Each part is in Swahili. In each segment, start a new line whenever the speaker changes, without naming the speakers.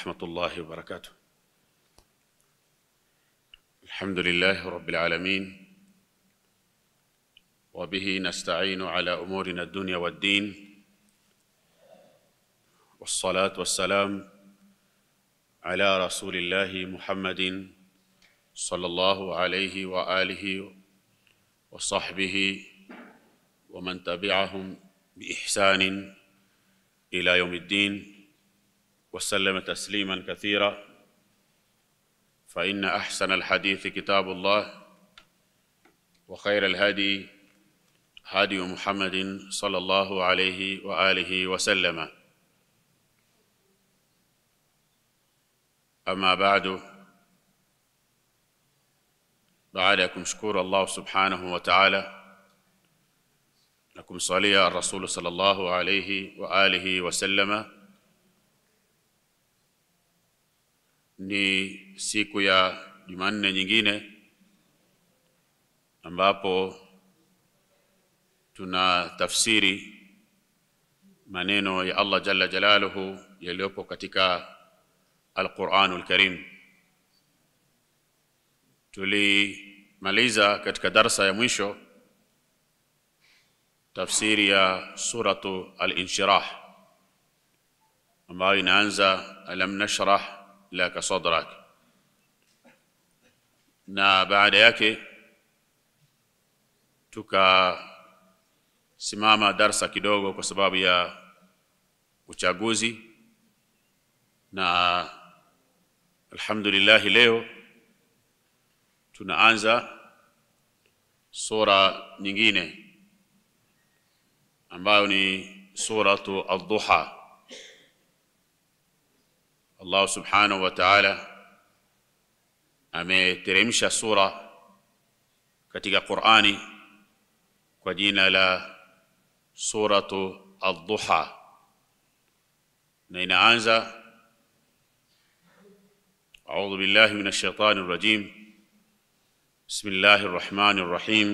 ورحمة الله وبركاته الحمد لله رب العالمين وبه نستعين على أمورنا الدنيا والدين والصلاة والسلام على رسول الله محمد صلى الله عليه وآله وصحبه ومن تبعهم بإحسان إلى يوم الدين وسلم تسليما كثيرا فان احسن الحديث كتاب الله وخير الهدي هدي محمد صلى الله عليه واله وسلم اما بعد بعدكم شكور الله سبحانه وتعالى لكم صلي الرسول صلى الله عليه واله وسلم Ni siku ya Jumanne nyingine ambapo tuna tafsiri maneno ya Allah jalla jalaluhu yaliyopo katika Al-Qur'anul Karim. Tulimaliza katika darsa ya mwisho tafsiri ya suratu Al-Inshirah ambayo inaanza alam nashrah laka sadrak, na baada yake tukasimama darsa kidogo kwa sababu ya uchaguzi, na alhamdulillah leo tunaanza sura nyingine ambayo ni suratu Ad-Duha. Allah subhanahu wa ta'ala ameteremsha sura katika Qur'ani kwa jina la suratu ad-duha na inaanza أعوذ بالله من الشيطان الرجيم بسم الله الرحمن الرحيم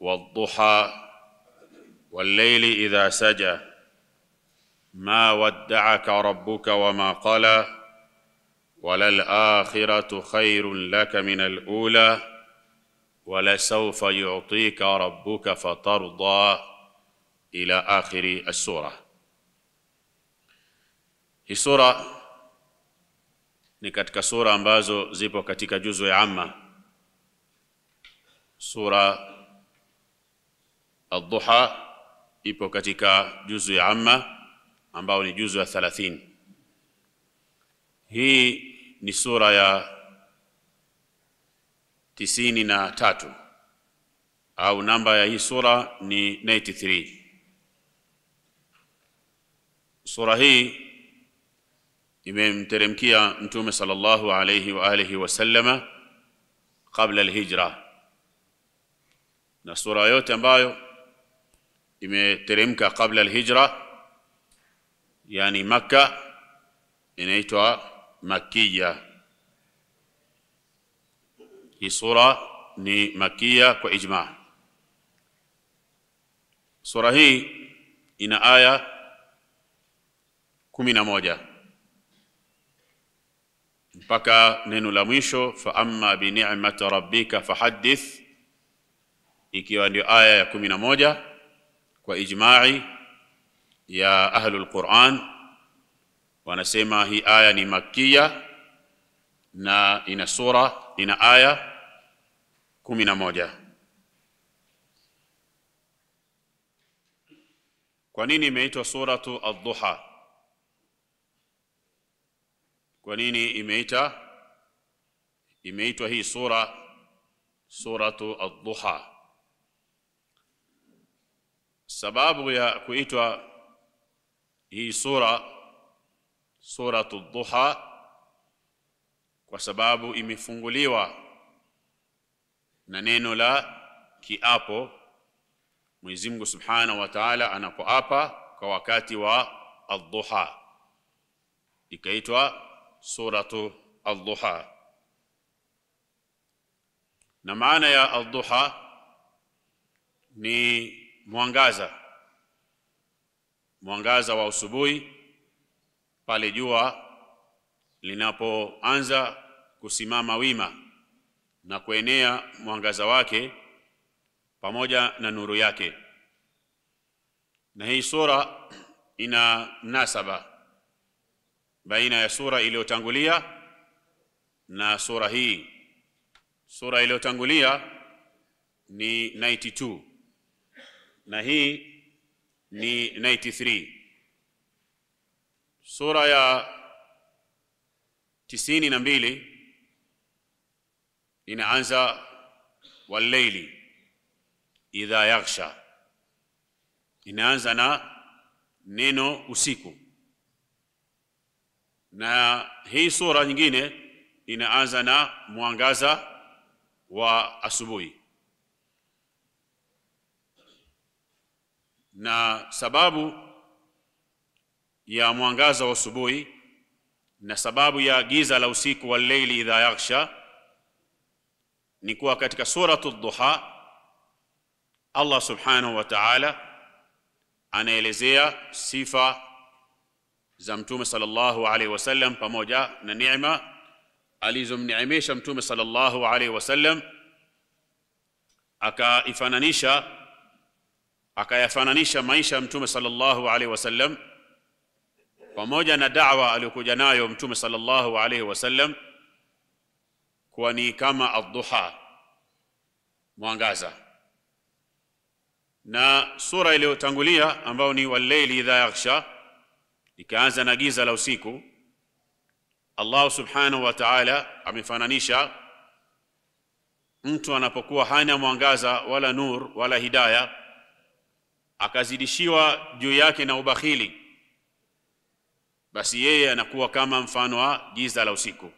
والضحى والليل إذا سجى ما ودعك ربك وما قلى وللآخرة خير لك من الأولى ولسوف يعطيك ربك فترضى إلى آخر السورة هي سورة ni katika sura ambazo zipo katika juzu ya amma sura adduha ipo katika ambao ni juzu ya thalathini. Hii ni sura ya tisini na tatu au namba ya hii sura ni 93. Sura hii imemteremkia Mtume sallallahu alayhi wa alihi wasallama kabla alhijra, na sura yote ambayo imeteremka kabla alhijra yani Makka inaitwa Makia. Hii sura ni makia kwa ijma. Sura hii ina aya kumi na moja mpaka neno la mwisho fa amma bi ni'mati rabbika fahaddith, ikiwa ndio aya ya kumi na moja kwa ijma'i ya ahlul Quran wanasema hii aya ni makia na ina sura ina aya kumi moja. Kwa nini imeitwa suratu ad-duha? Kwa nini imeita imeitwa hii sura suratu ad-duha? Sababu ya kuitwa hii sura suratu Duha kwa sababu imefunguliwa na neno la kiapo. Mwenyezi Mungu Subhanahu wa Ta'ala anapoapa kwa wakati wa adhuha, ikaitwa suratu adhuha. Na maana ya adhuha ni mwangaza mwangaza wa usubuhi pale jua linapoanza kusimama wima na kuenea mwangaza wake pamoja na nuru yake. Na hii sura ina mnasaba baina ya sura iliyotangulia na sura hii. Sura iliyotangulia ni 92 na hii ni 93 sura ya tisini na mbili inaanza walleili idha yaghsha inaanza na neno usiku na hii sura nyingine inaanza na mwangaza wa asubuhi na sababu ya mwangaza wa asubuhi na sababu ya giza la usiku wa leili idha yaghsha ni kuwa katika suratu duha Allah subhanahu wa ta'ala anaelezea sifa za mtume sallallahu alaihi wasallam pamoja na neema alizomneemesha mtume sallallahu alaihi wasallam akaifananisha akayafananisha maisha ya mtume sallallahu alaihi wasallam pamoja na da'wa aliyokuja nayo mtume sallallahu alaihi wasallam kuwa ni kama adduha mwangaza na sura iliyotangulia ambayo ni walaili idha yaghsha ikaanza na giza la usiku allah subhanahu wa ta'ala amefananisha mtu anapokuwa hana mwangaza wala nur wala hidaya akazidishiwa juu yake na ubakhili, basi yeye anakuwa kama mfano wa giza la usiku.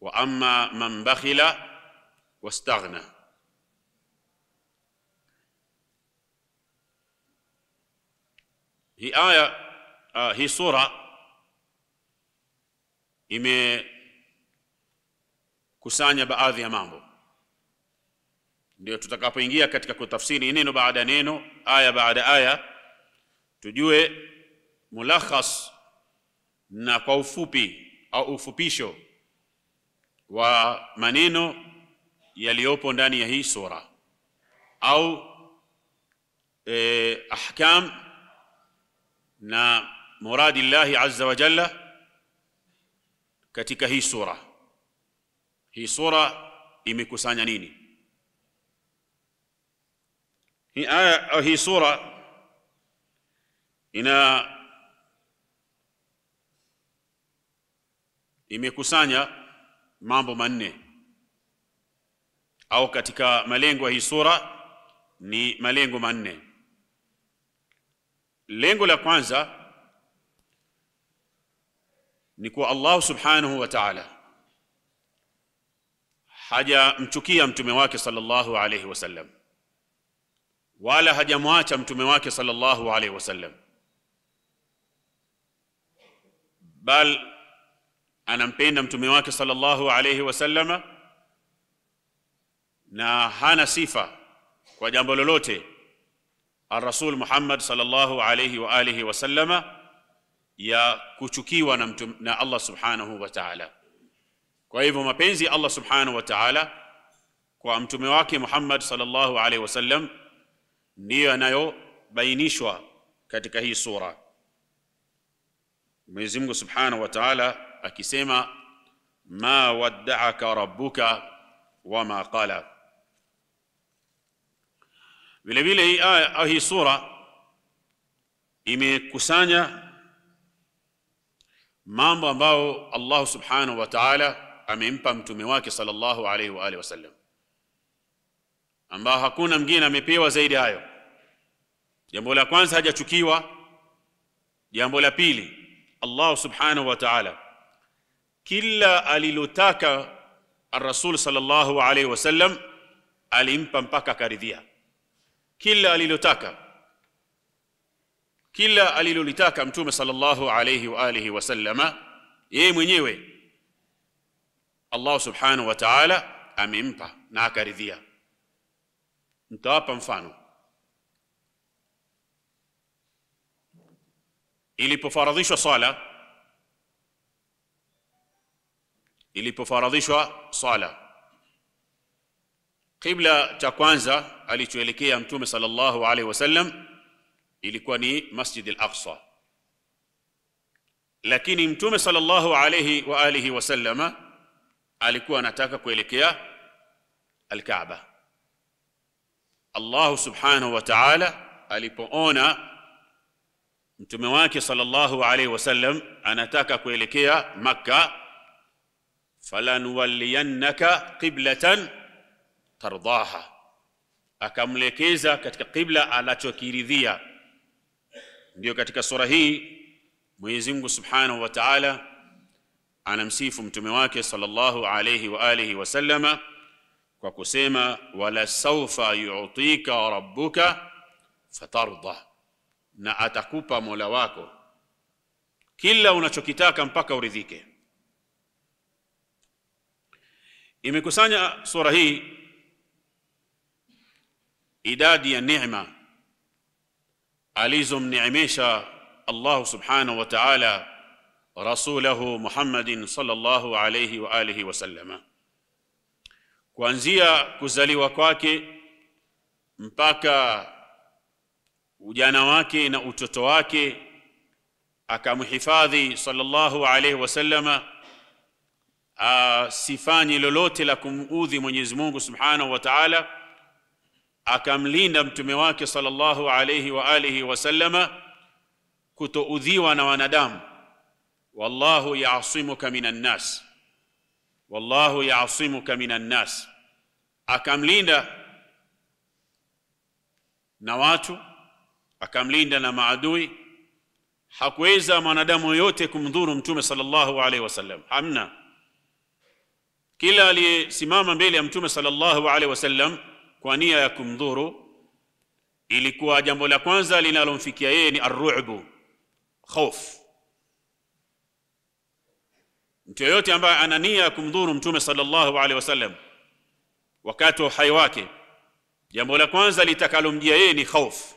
Wa amma man bakhila wastaghna, hii aya uh, hii sura imekusanya baadhi ya mambo ndio tutakapoingia katika kutafsiri neno baada neno, aya baada aya, tujue mulakhas na kwa ufupi au ufupisho wa maneno yaliyopo ndani ya hii sura au eh, ahkam na muradi llahi azza wa jalla katika hii sura. Hii sura imekusanya nini? Hii aya au uh, hii sura ina imekusanya mambo manne au katika malengo ya hii sura ni malengo manne. Lengo la kwanza ni kuwa Allah subhanahu wa ta'ala hajamchukia mtume wake sallallahu alayhi wasallam wala hajamwacha mtume wake sallallahu alaihi wasallam, bal anampenda mtume wake sallallahu alaihi wasallama na hana sifa kwa jambo lolote Arasul Muhammad sallallahu alaihi wa alihi wasallama ya kuchukiwa na, mtum, na Allah subhanahu wa ta'ala. Kwa hivyo mapenzi ya Allah subhanahu wa ta'ala kwa mtume wake Muhammad sallallahu alaihi wasallam ndiyo yanayobainishwa katika hii sura. Mwenyezi Mungu Subhanahu wa Ta'ala akisema ma waddaaka rabbuka wama qala. Vile vile hii aya au hii sura imekusanya mambo ambayo Allah Subhanahu wa Ta'ala amempa mtume wake sallallahu alayhi wa alihi wasallam ambao hakuna mwingine amepewa zaidi hayo. Jambo la kwanza hajachukiwa. Jambo la pili, Allah subhanahu wa ta'ala kila alilotaka ar-rasul sallallahu alayhi wasallam alimpa mpaka akaridhia, kila alilotaka, kila alilolitaka Mtume sallallahu alayhi wa alihi wasallama yeye mwenyewe Allah subhanahu wa ta'ala amempa na akaridhia. Nitawapa mfano. Ilipofaradhishwa sala, ilipofaradhishwa sala, kibla cha kwanza alichoelekea Mtume sallallahu alaihi wasallam ilikuwa ni Masjid al-Aqsa, lakini Mtume sallallahu alaihi wa alihi wasallama alikuwa anataka kuelekea al-Kaaba Allahu subhanahu wa ta'ala alipoona mtume wake sallallahu alaihi wasallam anataka kuelekea Makka, falanuwalliyannaka qiblatan tardaha, akamlekeza katika qibla anachokiridhia. Ndiyo, katika sura hii Mwenyezi Mungu subhanahu wa ta'ala anamsifu mtume wake sallallahu alaihi wa alihi wasallama kwa kusema wala saufa yu'tika rabbuka fatarda, na atakupa Mola wako kila unachokitaka mpaka uridhike. Imekusanya sura hii idadi ya neema alizomneemesha Allah subhanahu wa ta'ala rasulahu Muhammadin sallallahu alayhi wa alihi wa kuanzia kuzaliwa kwake mpaka ujana wake na utoto wake akamhifadhi sallallahu alaihi wasallama asifanye lolote la kumuudhi Mwenyezi Mungu subhanahu wa taala, akamlinda mtume wake sallallahu alaihi wa alihi wasallama kutoudhiwa na wanadamu. Wallahu yaasimuka minan nas wallahu yaasimuka min annas akamlinda na watu akamlinda na maadui. Hakuweza mwanadamu yoyote kumdhuru Mtume sallallahu alaihi wasallam, hamna. Kila aliyesimama mbele ya Mtume sallallahu alaihi wasallam kwa nia ya kumdhuru, ilikuwa jambo la kwanza linalomfikia yeye ni arru'bu, khofu mtu yoyote ambaye ana nia ya kumdhuru mtume sallallahu alaihi wasallam wakati wa uhai wake jambo la kwanza litakalomjia yeye ni hofu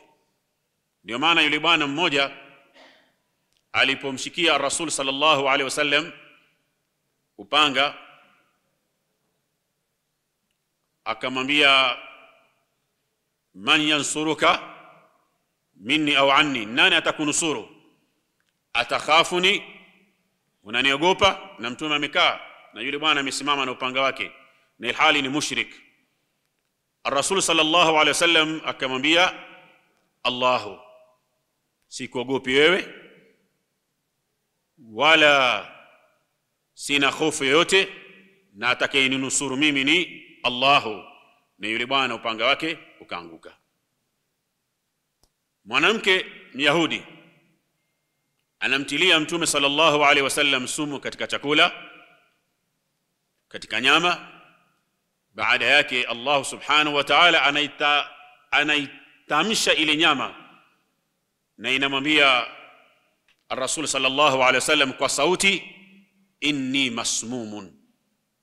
ndio maana yule bwana mmoja alipomshikia rasul sallallahu alaihi wasallam upanga akamwambia man yansuruka minni au anni nani atakunusuru atakhafuni unaniogopa? Na mtume amekaa na yule bwana amesimama na upanga wake, na ilhali ni mushrik. Ar-Rasul sallallahu alaihi wasallam akamwambia, Allahu, sikuogopi wewe wala sina hofu yoyote, na atakayeninusuru mimi ni Allahu. Na yule bwana upanga wake ukaanguka. Mwanamke Myahudi anamtilia mtume sallallahu alaihi wasallam sumu katika chakula katika nyama baada yake Allah subhanahu wa ta'ala anaita anaitamsha ile nyama na inamwambia Rasul sallallahu alaihi wasallam kwa sauti inni masmumun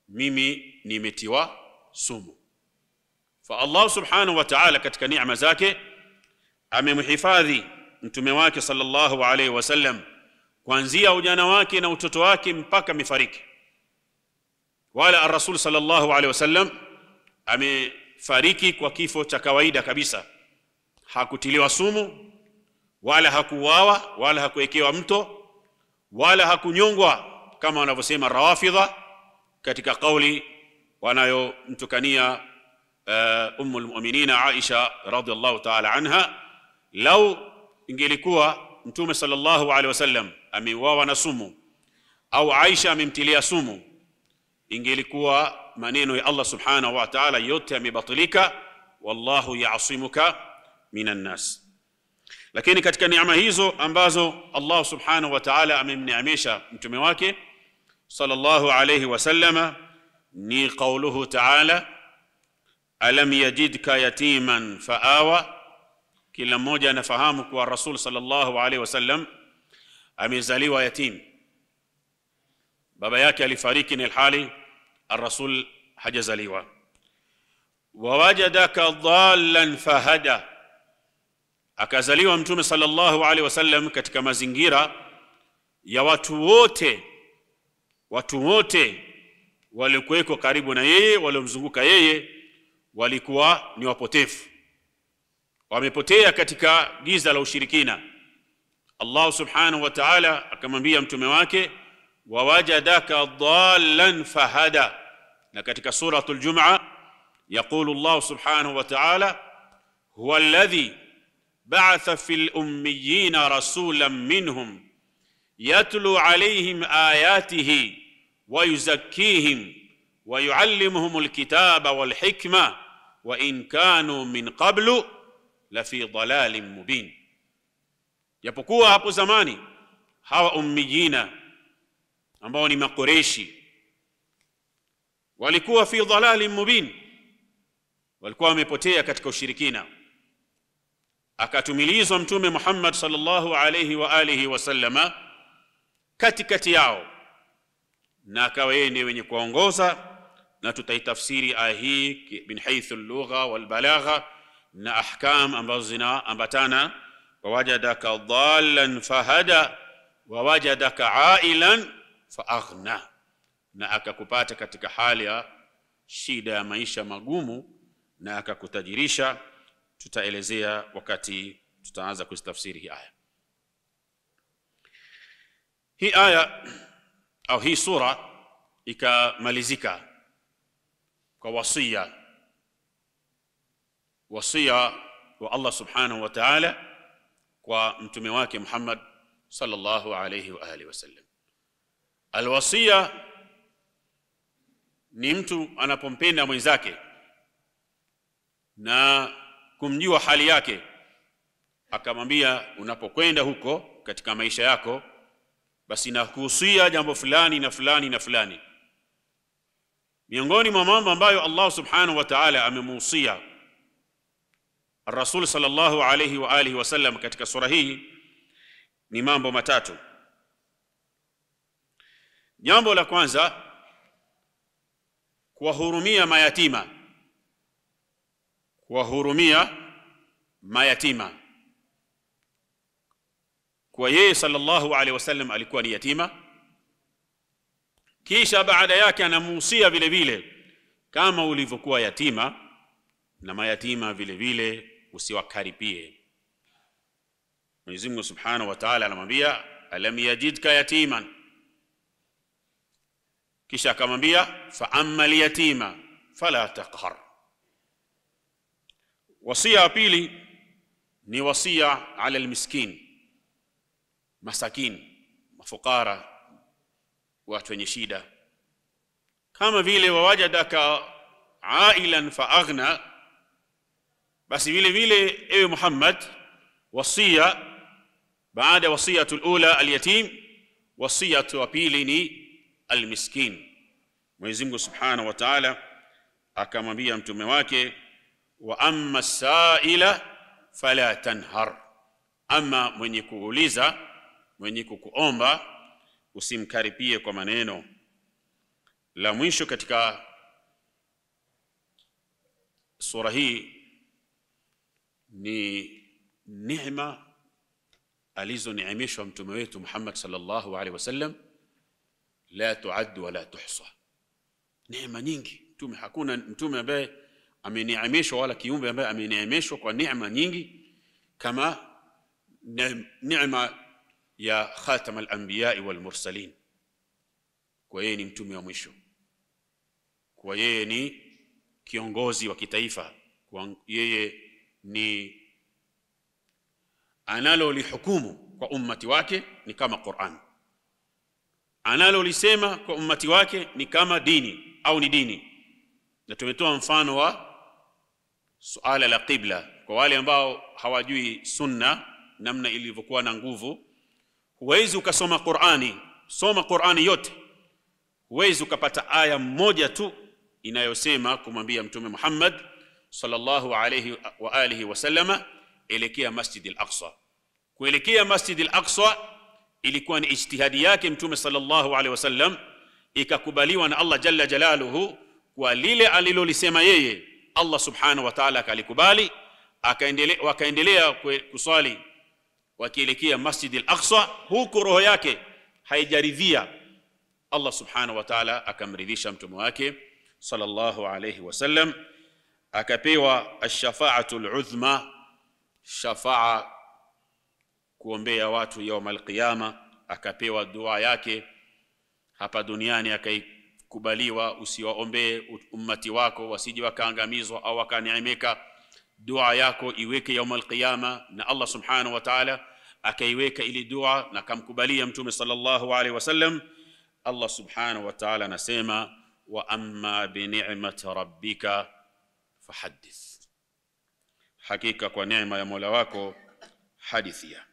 mimi nimetiwa sumu fa Allah subhanahu wa ta'ala katika neema zake amemhifadhi mtume wake sallallahu alaihi wasallam kuanzia ujana wake na utoto wake mpaka amefariki wala arasul sallallahu alaihi wasallam amefariki kwa kifo cha kawaida kabisa hakutiliwa sumu wala hakuuawa wala hakuwekewa mto wala hakunyongwa kama wanavyosema rawafidha katika kauli wanayomtukania uh, ummu lmuminina aisha radiallahu taala anha lau ingelikuwa Mtume sallallahu alaihi wasallam ameuawa na sumu au Aisha amemtilia sumu, ingelikuwa maneno ya Allah subhanahu wa ta'ala yote yamebatilika. Wallahu yaasimuka minan nas. Lakini katika neema hizo ambazo Allah subhanahu wa ta'ala amemneemesha mtume wake sallallahu alayhi wasallama ni qauluhu ta'ala alam yajidka yatiman faawa kila mmoja anafahamu kuwa Rasul sallallahu alaihi wasallam amezaliwa yatim, baba yake alifariki na hali arasul hajazaliwa. Wawajadaka dhallan fahada, akazaliwa Mtume sallallahu alaihi wasallam katika mazingira ya watu wote, watu wote waliokuweko karibu na yeye, waliomzunguka yeye walikuwa ni wapotefu wamepotea katika giza la ushirikina allah subhanahu wa taala akamwambia mtume wake wawajadaka dhallan fahada na katika suratu ljuma yaqulu llahu subhanahu wa taala huwa alladhi baatha fi lummiyina rasulan minhum yatlu alaihim ayatihi ويزكيهم ويعلمهم الكتاب والحكمه وان كانوا من قبل la dalalin mubin, japokuwa hapo zamani hawa ummijina ambao ni Makoreshi walikuwa fi dalalin mubin, walikuwa wamepotea katika ushirikina. Akatumilizwa Mtume Muhammad sallallahu alayhi wa alihi wasallama katikati yao na akawa yeye ndiye wenye kuongoza, na tutaitafsiri aya hii min haithu lugha walbalagha na ahkam ambazo zinaambatana wawajadaka dhalan fahada wawajadaka ailan faaghna, na akakupata katika hali ya shida ya maisha magumu na akakutajirisha. Tutaelezea wakati tutaanza kuzitafsiri hii aya. Hii aya au hii sura ikamalizika kwa wasia wasia wa Allah subhanahu wa ta'ala kwa mtume wake Muhammad sallallahu alayhi wa alihi wasallam. Alwasia ni mtu anapompenda mwenzake na kumjua hali yake, akamwambia unapokwenda huko katika maisha yako, basi nakuhusia jambo fulani na fulani na fulani. Miongoni mwa mambo ambayo Allah subhanahu wa ta'ala amemuhusia Rasul sallallahu alayhi wa alihi wasallam katika sura hii ni mambo matatu. Jambo la kwanza, kuwahurumia mayatima, kuwahurumia mayatima, kwa yeye sallallahu alayhi wasallam alikuwa ni yatima. Kisha baada yake anamuhusia vile vile, kama ulivyokuwa yatima na mayatima vile vile usiwakaribie. Mwenyezi Mungu Subhanahu wa Ta'ala anamwambia alam yajidka yatiman, kisha akamwambia fa amma lyatima fala taqhar. Wasia wa pili ni wasia ala almiskin, masakin, mafukara, watu wenye shida, kama vile wawajadaka ailan fa aghna basi vile vile ewe Muhammad wasia baada ya wasiyatu alula alyatim wasiyatu wa pili ni almiskin Mwenyezi Mungu Subhanahu wa Ta'ala akamwambia mtume wake wa amma saila fala tanhar ama mwenye kuuliza mwenye kukuomba usimkaripie kwa maneno la mwisho katika sura hii ni neema alizoneemeshwa mtume wetu Muhammad sallallahu alaihi wasallam, la tuaddu wala tuhsa. Neema nyingi mtume, hakuna mtume ambaye ameneemeshwa wala kiumbe ambaye ameneemeshwa kwa neema nyingi kama neema ya khatam al-anbiya wal mursalin, kwa yeye ni mtume wa mwisho, kwa yeye ni kiongozi wa kitaifa, kwa yeye ni analolihukumu kwa ummati wake ni kama Qur'an, analolisema kwa ummati wake ni kama dini au ni dini. Na tumetoa mfano wa suala la qibla kwa wale ambao hawajui sunna namna ilivyokuwa na nguvu. Huwezi ukasoma Qur'ani, soma Qur'ani yote, huwezi ukapata aya moja tu inayosema kumwambia Mtume Muhammad sallallahu alayhi wa alihi wasallama elekea Masjid al-Aqsa. Kuelekea Masjid al-Aqsa ilikuwa ni ijtihadi yake Mtume sallallahu alaihi wasallam, ikakubaliwa na Allah jalla jalaluhu kwa lile alilolisema yeye. Allah subhanahu wa ta'ala akalikubali, akaendelea wakaendelea kuswali wakielekea Masjid al-Aqsa, huku roho yake haijaridhia. Allah subhanahu wa ta'ala akamridhisha mtume wake sallallahu alaihi wasallam akapewa ashafa'atu ludhma shafa'a kuombea watu yaum alqiyama akapewa dua yake hapa duniani akaikubaliwa usiwaombee ummati wako wasije wakaangamizwa au wakaneemeka dua yako iweke yaum alqiyama na Allah subhanahu wa ta'ala akaiweka ili dua na kamkubalia mtume sallallahu alaihi wasallam Allah subhanahu wa ta'ala anasema wa amma bi rabbika fahadith. Hakika kwa neema ya Mola wako hadithia.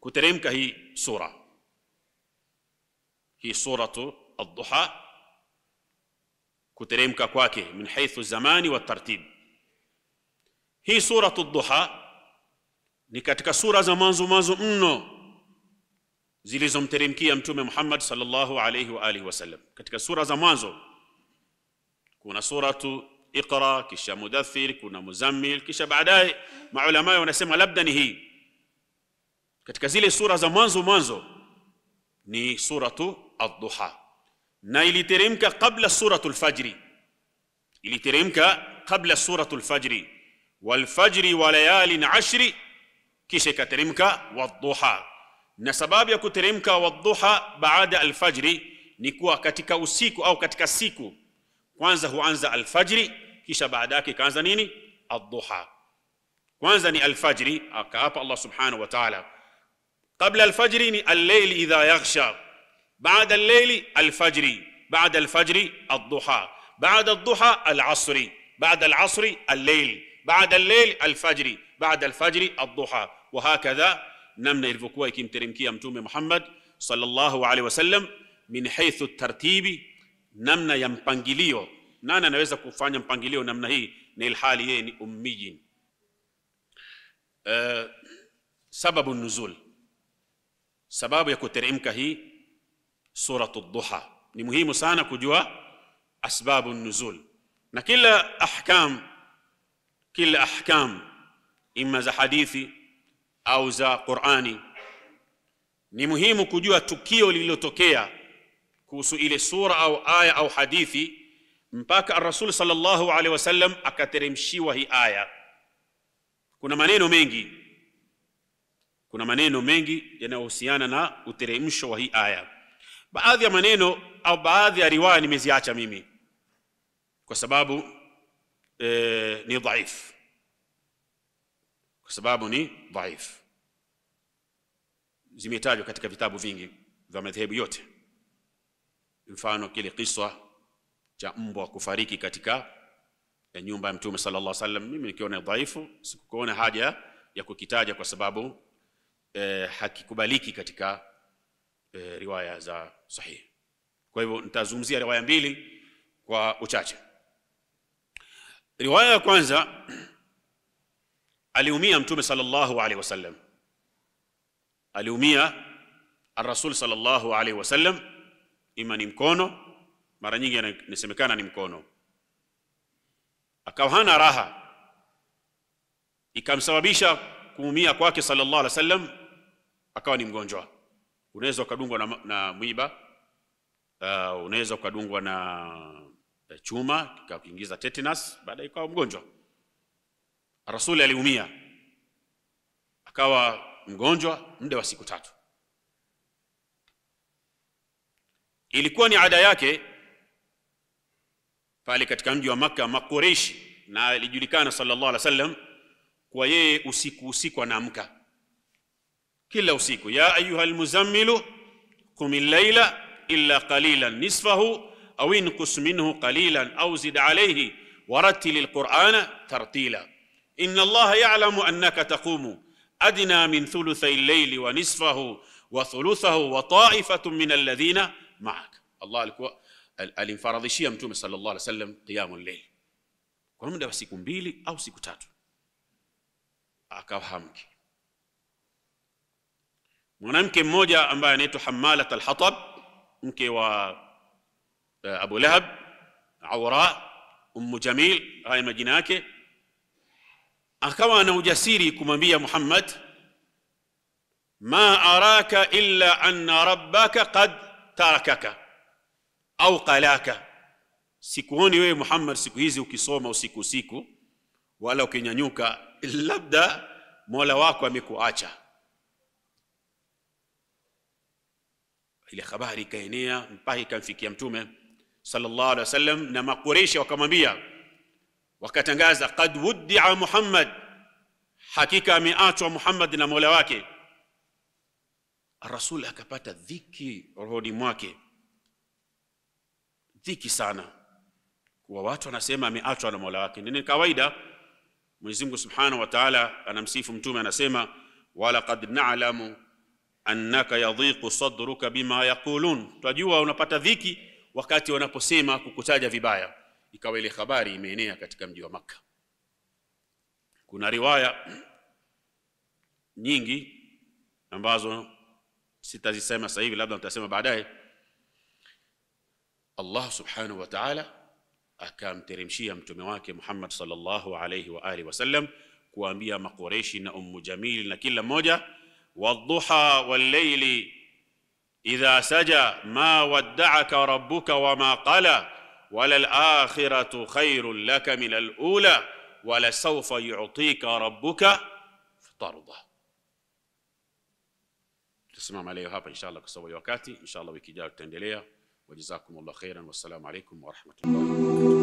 kuteremka hii sura hii suratu ad-duha kuteremka kwake min haithu zamani wa tartib hii suratu ad-duha ni katika sura za mwanzo mwanzo mno zilizomteremkia mtume Muhammad sallallahu alayhi wa alihi wasallam katika sura za mwanzo kuna suratu Iqra kisha Mudaththir kuna Muzammil kisha baadaye maulama wanasema labda ni hii katika zile sura za mwanzo mwanzo ni suratu ad-duha na iliteremka kabla suratu al-fajri iliteremka kabla suratu al-fajri wal-fajri wa layalin ashri kisha ikateremka wad-duha na sababu ya kuteremka wa dhuha baada alfajri ni kuwa katika usiku au katika siku kwanza huanza alfajri kisha baada yake kaanza nini adduha kwanza ni alfajri akaapa Allah subhanahu wa ta'ala kabla alfajri ni al-layl idha yaghsha baada baada al-layli alfajri alfajri بعد baada الفجر al الفجر baada al الضحى al-layl baada al-layl alfajri baada alfajri الفجر wa hakadha namna ilivyokuwa ikimteremkia mtume Muhammad sallallahu alaihi wasallam min haythu tartibi, namna ya mpangilio. Nani anaweza kufanya mpangilio namna hii na ilhali yeye ni ummiyin? Uh, sababu nuzul, sababu ya kuteremka hii suratu Duha. Ni muhimu sana kujua asbabu nuzul na kila ahkam, kila ahkam imma za hadithi au za Qur'ani. Ni muhimu kujua tukio lililotokea kuhusu ile sura au aya au hadithi mpaka Rasul sallallahu alaihi wasallam akateremshiwa hii aya. Kuna maneno mengi, kuna maneno mengi yanayohusiana na uteremsho wa hii aya. Baadhi ya maneno au baadhi ya riwaya nimeziacha mimi kwa sababu eh, ni dhaifu kwa sababu ni dhaifu zimetajwa katika vitabu vingi vya madhehebu yote mfano kile kiswa cha mbwa kufariki katika ya nyumba ya mtume sallallahu alaihi wasallam mimi nikiona dhaifu sikuona haja ya kukitaja kwa sababu eh, hakikubaliki katika eh, riwaya za sahihi kwa hivyo nitazungumzia riwaya mbili kwa uchache riwaya ya kwanza aliumia mtume sallallahu alaihi wasallam aliumia arasul sallallahu alaihi wasallam ima ni mkono mara nyingi inasemekana ni mkono akawa hana raha ikamsababisha kuumia kwake sallallahu alaihi wasallam akawa ni mgonjwa unaweza ukadungwa na, na mwiba uh, unaweza ukadungwa na eh, chuma kikakuingiza tetanus baadaye ikawa mgonjwa Rasuli aliumia akawa mgonjwa muda wa siku tatu. Ilikuwa ni ada yake pale katika mji wa Makka Makureishi, na alijulikana sallallahu alaihi wasallam kwa yeye usiku usiku anaamka kila usiku, ya ayuha almuzammilu qum al-laila illa qalilan nisfahu aw inqus minhu qalilan aw zid alayhi waratil alqur'ana tartila إن الله يعلم أنك تقوم أدنى من ثلثي الليل ونصفه وثلثه وطائفة من الذين معك Allah alikuwa al, alimfaradhishia mtume sallallahu alaihi wasallam qiyamu llail kwa muda wa siku mbili au siku tatu akawa hamki mwanamke mmoja ambaye anaitwa Hammalat al-Hatab mke wa uh, Abu Lahab Awra Ummu Jamil haya majina yake akawa ana ujasiri kumwambia Muhammad, ma araka illa anna rabbaka qad tarakaka au qalaka, sikuoni wewe Muhammad siku hizi ukisoma usiku usiku wala ukinyanyuka, labda mola wako amekuacha. Ile habari ikaenea mpaka ikamfikia Mtume sallallahu alaihi wasallam na Makureishi wakamwambia wakatangaza qad wuddia muhammad hakika ameachwa muhammad na mola wake rasul akapata dhiki rohoni mwake dhiki sana kuwa watu anasema ameachwa na mola wake ni kawaida mwenyezi mungu subhanahu wa taala anamsifu mtume anasema walaqad nalamu annaka yadhiqu sadruka bima yaqulun twajua unapata dhiki wakati wanaposema kukutaja vibaya ikawa ile habari imeenea katika mji wa Makka. Kuna riwaya nyingi ambazo sitazisema sasa hivi, labda nitasema baadaye. Allah subhanahu wa ta'ala akamteremshia mtume wake Muhammad sallallahu alayhi wa alihi wasallam kuambia Makoreshi na Ummu Jamil na kila mmoja, wadduha wallayli idha saja ma waddaaka rabbuka wama qala وللآخرة خير لك من الأولى ولسوف يعطيك ربك فترضى تسمعوا عليه هابا إن شاء الله كسوى وكاتي إن شاء الله ويكي جاو وجزاكم الله خيرا والسلام عليكم ورحمة الله وبركاته